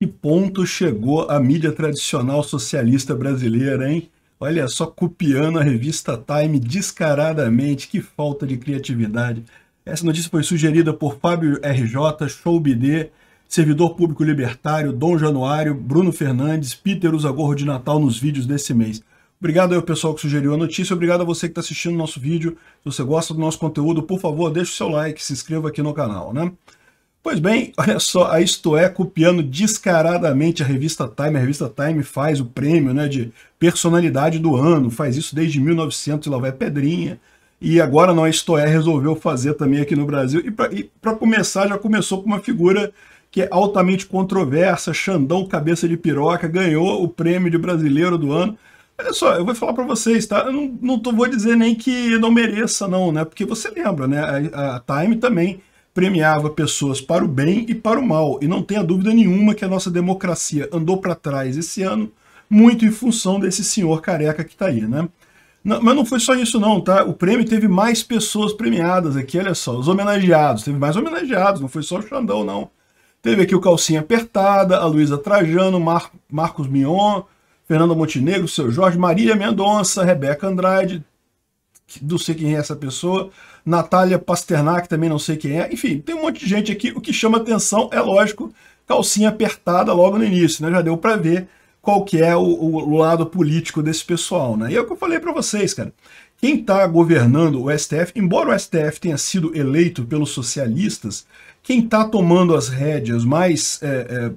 Que ponto chegou a mídia tradicional socialista brasileira, hein? Olha só, copiando a revista Time descaradamente, que falta de criatividade. Essa notícia foi sugerida por Fábio RJ, Showbd, Servidor Público Libertário, Dom Januário, Bruno Fernandes, Peter Gorro de Natal nos vídeos desse mês. Obrigado ao pessoal que sugeriu a notícia, obrigado a você que está assistindo o nosso vídeo. Se você gosta do nosso conteúdo, por favor, deixe o seu like, se inscreva aqui no canal, né? Pois bem, olha só, a Isto É copiando descaradamente a revista Time. A revista Time faz o prêmio né, de personalidade do ano, faz isso desde 1900 e lá vai Pedrinha. E agora não, a Isto É resolveu fazer também aqui no Brasil. E para começar, já começou com uma figura que é altamente controversa, Xandão Cabeça de Piroca, ganhou o prêmio de brasileiro do ano. Olha só, eu vou falar para vocês, tá? Eu não, não tô, vou dizer nem que não mereça, não, né? Porque você lembra, né? A, a Time também premiava pessoas para o bem e para o mal. E não tenha dúvida nenhuma que a nossa democracia andou para trás esse ano, muito em função desse senhor careca que está aí, né? Não, mas não foi só isso não, tá? O prêmio teve mais pessoas premiadas aqui, olha só, os homenageados, teve mais homenageados, não foi só o Xandão, não. Teve aqui o Calcinha Apertada, a Luísa Trajano, Mar Marcos Mion, Fernando Montenegro, Seu Jorge, Maria Mendonça, Rebeca Andrade, não sei quem é essa pessoa. Natália Pasternak, também não sei quem é. Enfim, tem um monte de gente aqui. O que chama atenção é, lógico, calcinha apertada logo no início, né? Já deu para ver qual que é o, o, lado político desse pessoal, né? E é o que eu falei para vocês, cara. Quem está governando o STF, embora o STF tenha sido eleito pelos socialistas, quem está tomando as rédeas mais é, é,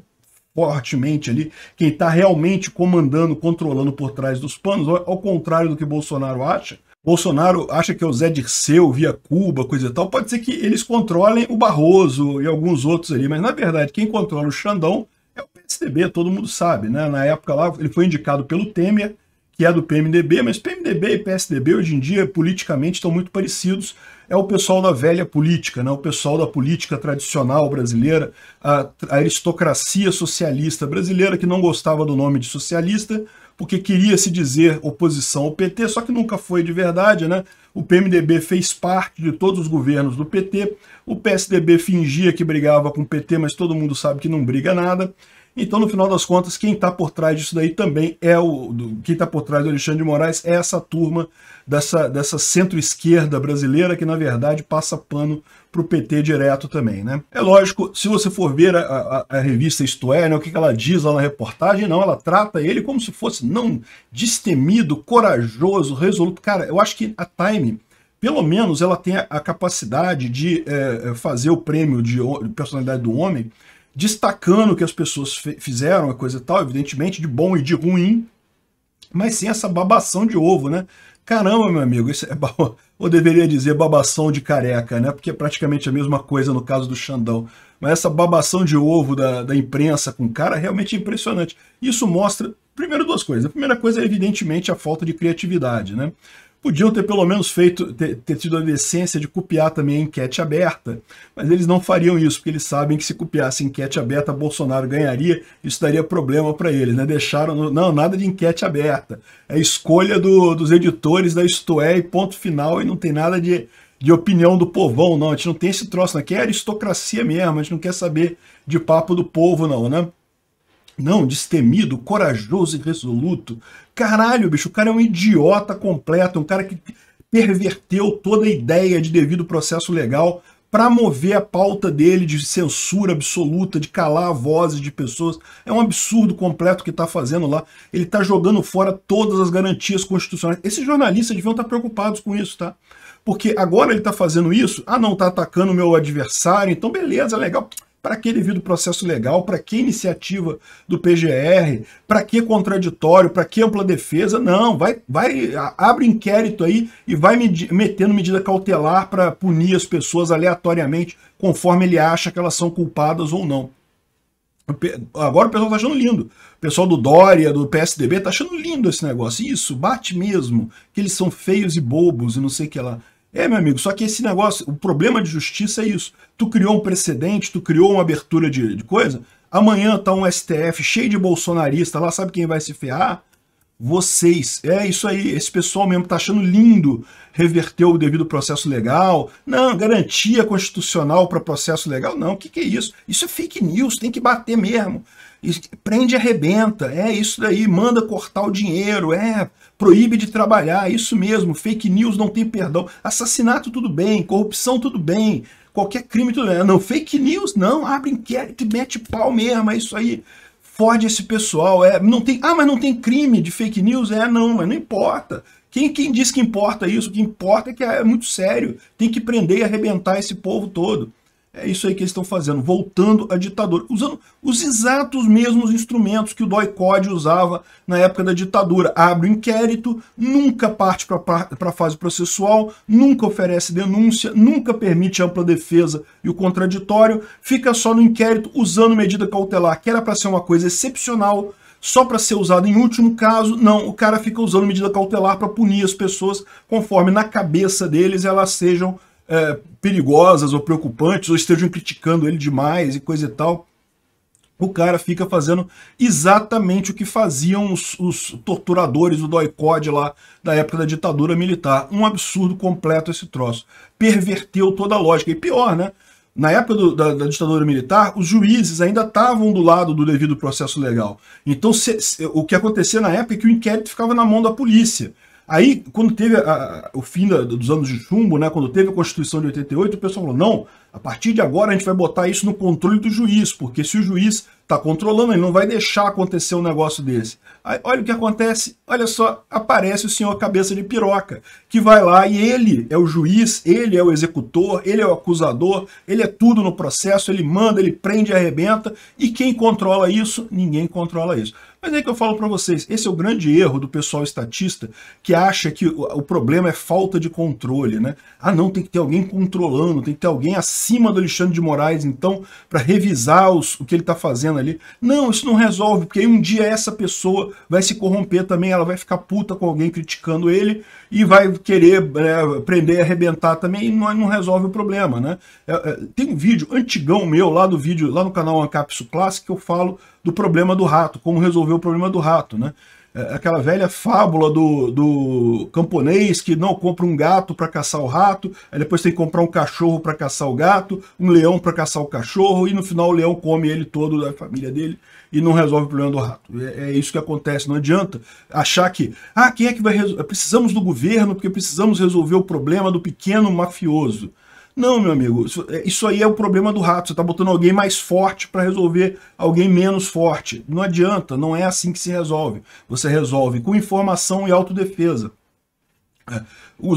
fortemente ali, quem está realmente comandando, controlando por trás dos panos, ao contrário do que Bolsonaro acha, Bolsonaro acha que é o Zé Dirceu via Cuba, coisa e tal. Pode ser que eles controlem o Barroso e alguns outros ali, mas na verdade quem controla o Xandão é o PSDB, todo mundo sabe, né? Na época lá ele foi indicado pelo Temer, que é do PMDB, mas PMDB e PSDB hoje em dia politicamente estão muito parecidos. É o pessoal da velha política, né? o pessoal da política tradicional brasileira, a, a aristocracia socialista brasileira que não gostava do nome de socialista, porque queria se dizer oposição ao PT, só que nunca foi de verdade, né? O PMDB fez parte de todos os governos do PT, o PSDB fingia que brigava com o PT, mas todo mundo sabe que não briga nada. Então, no final das contas, quem está por trás disso daí também é o. Do, quem está por trás do Alexandre de Moraes é essa turma dessa, dessa centro-esquerda brasileira que, na verdade, passa pano para o PT direto também. Né? É lógico, se você for ver a, a, a revista Isto É, né, o que, que ela diz lá na reportagem, não, ela trata ele como se fosse não destemido, corajoso, resoluto. Cara, eu acho que a Time pelo menos ela tem a capacidade de é, fazer o prêmio de personalidade do homem destacando o que as pessoas fizeram, a coisa e tal, evidentemente, de bom e de ruim, mas sem essa babação de ovo, né? Caramba, meu amigo, isso é ou deveria dizer babação de careca, né? Porque é praticamente a mesma coisa no caso do Xandão. Mas essa babação de ovo da, da imprensa com o cara é realmente impressionante. Isso mostra, primeiro, duas coisas. A primeira coisa é, evidentemente, a falta de criatividade, né? Podiam ter pelo menos feito, ter, ter, tido a decência de copiar também a enquete aberta, mas eles não fariam isso, porque eles sabem que se copiasse enquete aberta, Bolsonaro ganharia, isso daria problema para eles, né? Deixaram, no, não, nada de enquete aberta, é escolha do, dos editores da Isto é e ponto final, e não tem nada de, de opinião do povão, não, a gente não tem esse troço, não, aqui é aristocracia mesmo, a gente não quer saber de papo do povo, não, né? Não, destemido, corajoso e resoluto. Caralho, bicho, o cara é um idiota completo, um cara que perverteu toda a ideia de devido processo legal para mover a pauta dele de censura absoluta, de calar vozes de pessoas. É um absurdo completo que está fazendo lá. Ele está jogando fora todas as garantias constitucionais. Esses jornalistas deviam estar tá preocupados com isso, tá? Porque agora ele está fazendo isso. Ah, não, está atacando o meu adversário, então beleza, legal. Para que ele processo legal? Para que iniciativa do PGR? Para que contraditório? Para que ampla defesa? Não, vai, vai abre inquérito aí e vai med metendo medida cautelar para punir as pessoas aleatoriamente, conforme ele acha que elas são culpadas ou não. Agora o pessoal está achando lindo. O pessoal do Dória, do PSDB, está achando lindo esse negócio. Isso, bate mesmo, que eles são feios e bobos e não sei o que lá. É, meu amigo, só que esse negócio, o problema de justiça é isso. Tu criou um precedente, tu criou uma abertura de, de coisa, amanhã tá um STF cheio de bolsonarista lá, sabe quem vai se ferrar? Vocês. É isso aí, esse pessoal mesmo tá achando lindo reverter o devido processo legal. Não, garantia constitucional para processo legal. Não, o que, que é isso? Isso é fake news, tem que bater mesmo. prende e arrebenta. É isso daí, manda cortar o dinheiro. É, proíbe de trabalhar, isso mesmo, fake news não tem perdão, assassinato tudo bem, corrupção tudo bem, qualquer crime tudo bem, não, fake news não, abre inquérito e mete pau mesmo, é isso aí, fode esse pessoal, é, não tem, ah, mas não tem crime de fake news, é, não, mas não importa, quem, quem diz que importa isso, o que importa é que é muito sério, tem que prender e arrebentar esse povo todo. É isso aí que eles estão fazendo, voltando à ditadura, usando os exatos mesmos instrumentos que o DOI Code usava na época da ditadura. Abre o inquérito, nunca parte para a fase processual, nunca oferece denúncia, nunca permite ampla defesa e o contraditório, fica só no inquérito usando medida cautelar, que era para ser uma coisa excepcional, só para ser usado em último caso, não, o cara fica usando medida cautelar para punir as pessoas conforme na cabeça deles elas sejam é, perigosas ou preocupantes, ou estejam criticando ele demais e coisa e tal, o cara fica fazendo exatamente o que faziam os, os torturadores do doicode lá da época da ditadura militar. Um absurdo completo esse troço. Perverteu toda a lógica. E pior, né? Na época do, da, da, ditadura militar, os juízes ainda estavam do lado do devido processo legal. Então, se, se, o que acontecia na época é que o inquérito ficava na mão da polícia. Aí, quando teve a, a, o fim da, dos anos de chumbo, né, quando teve a Constituição de 88, o pessoal falou, não, a partir de agora a gente vai botar isso no controle do juiz, porque se o juiz está controlando, ele não vai deixar acontecer um negócio desse. Aí, olha o que acontece, olha só, aparece o senhor cabeça de piroca, que vai lá e ele é o juiz, ele é o executor, ele é o acusador, ele é tudo no processo, ele manda, ele prende, arrebenta, e quem controla isso? Ninguém controla isso. Mas é que eu falo para vocês, esse é o grande erro do pessoal estatista que acha que o problema é falta de controle, né? Ah, não, tem que ter alguém controlando, tem que ter alguém acima do Alexandre de Moraes, então, para revisar os, o que ele está fazendo ali. Não, isso não resolve, porque aí um dia essa pessoa vai se corromper também, ela vai ficar puta com alguém criticando ele e vai querer é, prender e arrebentar também, e não, não resolve o problema, né? É, é, tem um vídeo antigão meu lá do vídeo, lá no canal Ancapsu Classic, que eu falo do problema do rato, como resolver resolver o problema do rato, né? É, aquela velha fábula do, do camponês que não compra um gato para caçar o rato, aí depois tem que comprar um cachorro para caçar o gato, um leão para caçar o cachorro, e no final o leão come ele todo, da família dele, e não resolve o problema do rato. É, é, isso que acontece, não adianta achar que, ah, quem é que vai resolver? Precisamos do governo porque precisamos resolver o problema do pequeno mafioso. Não, meu amigo, é, isso aí é o problema do rato. Você está botando alguém mais forte para resolver alguém menos forte. Não adianta, não é assim que se resolve. Você resolve com informação e autodefesa. É,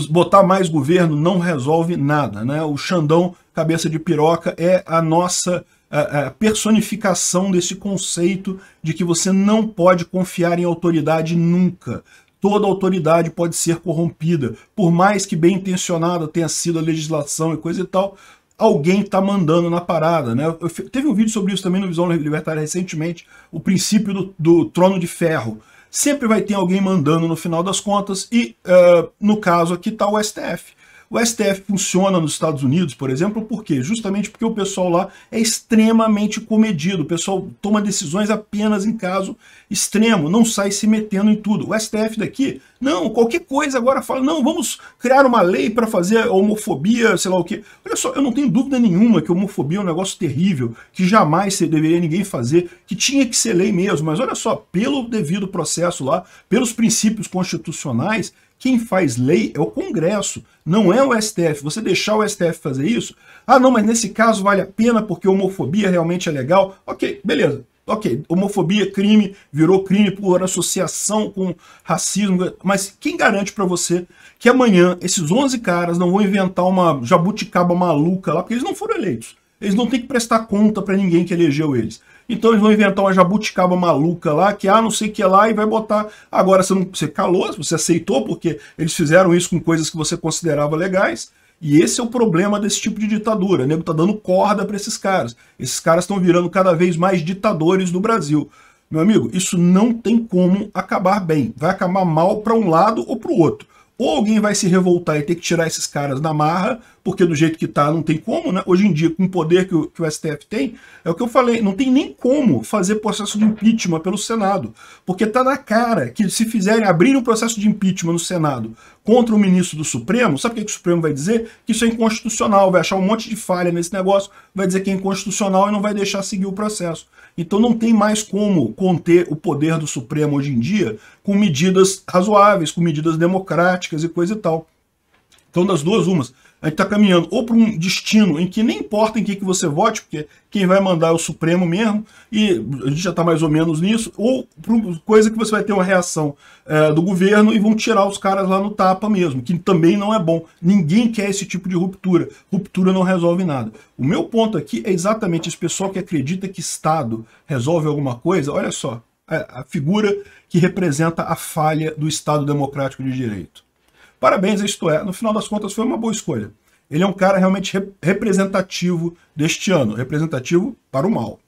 botar mais governo não resolve nada. Né? O Xandão, cabeça de piroca, é a nossa a é, personificação desse conceito de que você não pode confiar em autoridade nunca. Toda autoridade pode ser corrompida. Por mais que bem intencionada tenha sido a legislação e coisa e tal, alguém está mandando na parada. Né? Eu, teve um vídeo sobre isso também no Visão Libertária recentemente, o princípio do, do trono de ferro. Sempre vai ter alguém mandando no final das contas e, uh, no caso aqui, está o STF. O STF funciona nos Estados Unidos, por exemplo, por quê? Justamente porque o pessoal lá é extremamente comedido, o pessoal toma decisões apenas em caso extremo, não sai se metendo em tudo. O STF daqui, não, qualquer coisa agora fala, não, vamos criar uma lei para fazer homofobia, sei lá o quê. Olha só, eu não tenho dúvida nenhuma que homofobia é um negócio terrível, que jamais deveria ninguém fazer, que tinha que ser lei mesmo, mas olha só, pelo devido processo lá, pelos princípios constitucionais, quem faz lei é o Congresso, não é o STF. Você deixar o STF fazer isso, ah, não, mas nesse caso vale a pena porque homofobia realmente é legal. Ok, beleza. Ok, homofobia, crime, virou crime por associação com racismo, mas quem garante para você que amanhã esses 11 caras não vão inventar uma jabuticaba maluca lá, porque eles não foram eleitos. Eles não têm que prestar conta para ninguém que elegeu eles. Então eles vão inventar uma jabuticaba maluca lá, que ah, não sei o que lá, e vai botar. Agora você, não, você calou, você aceitou, porque eles fizeram isso com coisas que você considerava legais. E esse é o problema desse tipo de ditadura. O nego tá dando corda para esses caras. Esses caras estão virando cada vez mais ditadores do Brasil. Meu amigo, isso não tem como acabar bem. Vai acabar mal para um lado ou para o outro. Ou alguém vai se revoltar e ter que tirar esses caras da marra, porque do jeito que está não tem como, né? Hoje em dia, com o poder que o, que o STF tem, é o que eu falei, não tem nem como fazer processo de impeachment pelo Senado, porque está na cara que se fizerem abrir um processo de impeachment no Senado contra o ministro do Supremo, sabe o que, que o Supremo vai dizer? Que isso é inconstitucional, vai achar um monte de falha nesse negócio, vai dizer que é inconstitucional e não vai deixar seguir o processo. Então não tem mais como conter o poder do Supremo hoje em dia com medidas razoáveis, com medidas democráticas e coisa e tal. Então, das duas, umas a gente está caminhando ou para um destino em que nem importa em que, que você vote, porque quem vai mandar é o Supremo mesmo, e a gente já está mais ou menos nisso, ou para uma coisa que você vai ter uma reação é, do governo e vão tirar os caras lá no tapa mesmo, que também não é bom. Ninguém quer esse tipo de ruptura. Ruptura não resolve nada. O meu ponto aqui é exatamente esse pessoal que acredita que Estado resolve alguma coisa, olha só, é a figura que representa a falha do Estado Democrático de Direito. Parabéns a Isto É, no final das contas foi uma boa escolha. Ele é um cara realmente rep representativo deste ano, representativo para o mal.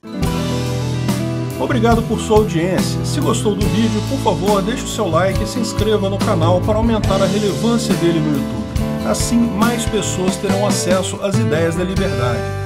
Obrigado por sua audiência. Se gostou do vídeo, por favor, deixe o seu like e se inscreva no canal para aumentar a relevância dele no YouTube. Assim, mais pessoas terão acesso às ideias da liberdade